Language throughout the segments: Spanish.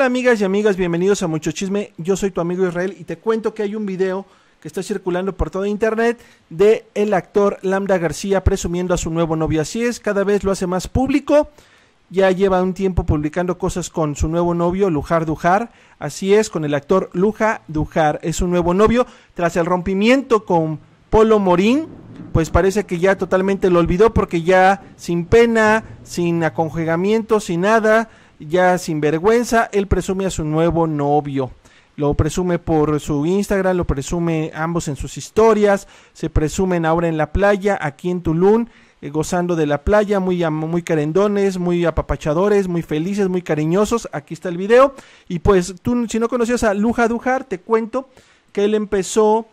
Hola amigas y amigas, bienvenidos a Mucho Chisme. Yo soy tu amigo Israel y te cuento que hay un video que está circulando por todo internet de el actor Lambda García presumiendo a su nuevo novio. Así es, cada vez lo hace más público. Ya lleva un tiempo publicando cosas con su nuevo novio, Lujar Dujar. Así es, con el actor Luja Dujar. Es su nuevo novio. Tras el rompimiento con Polo Morín, pues parece que ya totalmente lo olvidó porque ya sin pena, sin aconjugamiento, sin nada, ya sin vergüenza, él presume a su nuevo novio. Lo presume por su Instagram, lo presume ambos en sus historias, se presumen ahora en la playa, aquí en Tulum, eh, gozando de la playa, muy, muy carendones, muy apapachadores, muy felices, muy cariñosos. Aquí está el video. Y pues tú, si no conocías a Luja Dujar, te cuento que él empezó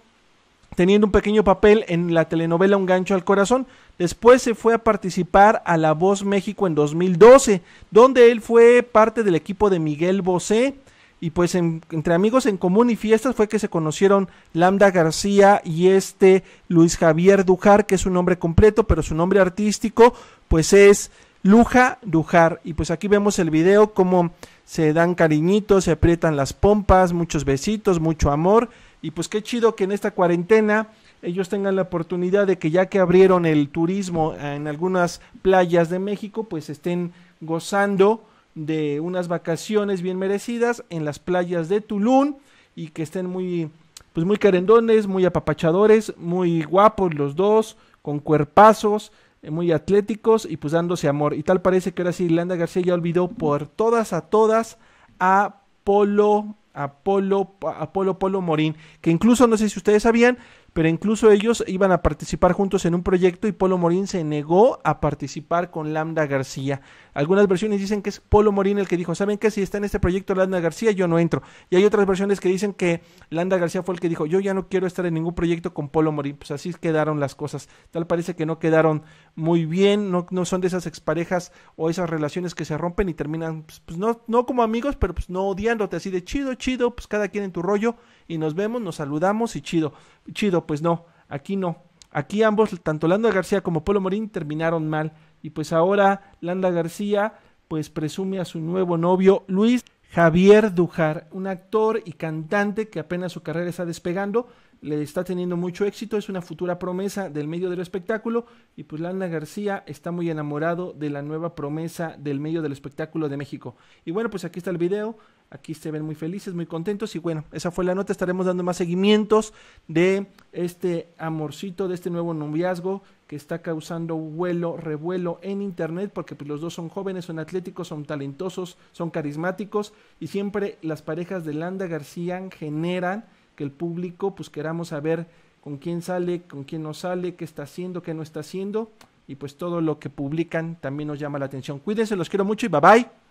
teniendo un pequeño papel en la telenovela Un gancho al corazón. Después se fue a participar a La Voz México en 2012, donde él fue parte del equipo de Miguel Bosé. Y pues entre amigos en común y fiestas fue que se conocieron Lambda García y este Luis Javier Dujar, que es un nombre completo, pero su nombre artístico pues es Luja Dujar. Y pues aquí vemos el video, como se dan cariñitos, se aprietan las pompas, muchos besitos, mucho amor y pues qué chido que en esta cuarentena ellos tengan la oportunidad de que ya que abrieron el turismo en algunas playas de México, pues estén gozando de unas vacaciones bien merecidas en las playas de Tulum y que estén muy pues muy carendones, muy apapachadores, muy guapos los dos, con cuerpazos, eh, muy atléticos y pues dándose amor. Y tal parece que ahora sí Landa García ya olvidó por todas a todas a Polo Apolo, Apolo Polo Morín, que incluso, no sé si ustedes sabían, pero incluso ellos iban a participar juntos en un proyecto y Polo Morín se negó a participar con Lambda García. Algunas versiones dicen que es Polo Morín el que dijo, ¿saben qué? Si está en este proyecto Lambda García, yo no entro. Y hay otras versiones que dicen que Lambda García fue el que dijo, yo ya no quiero estar en ningún proyecto con Polo Morín. Pues así quedaron las cosas. Tal parece que no quedaron muy bien, no, no, son de esas exparejas o esas relaciones que se rompen y terminan, pues, pues, no, no como amigos, pero pues no odiándote así de chido, chido, pues cada quien en tu rollo y nos vemos, nos saludamos y chido, chido, pues no, aquí no. Aquí ambos, tanto Landa García como Polo Morín, terminaron mal. Y pues ahora Landa García, pues presume a su nuevo novio, Luis Javier Dujar, un actor y cantante que apenas su carrera está despegando, le está teniendo mucho éxito, es una futura promesa del medio del espectáculo y pues Landa García está muy enamorado de la nueva promesa del medio del espectáculo de México. Y bueno, pues aquí está el video, aquí se ven muy felices, muy contentos y bueno, esa fue la nota, estaremos dando más seguimientos de este amorcito, de este nuevo noviazgo que está causando vuelo, revuelo en internet, porque pues, los dos son jóvenes, son atléticos, son talentosos, son carismáticos, y siempre las parejas de Landa García generan que el público pues queramos saber con quién sale, con quién no sale, qué está haciendo, qué no está haciendo y pues todo lo que publican también nos llama la atención. Cuídense, los quiero mucho y bye bye.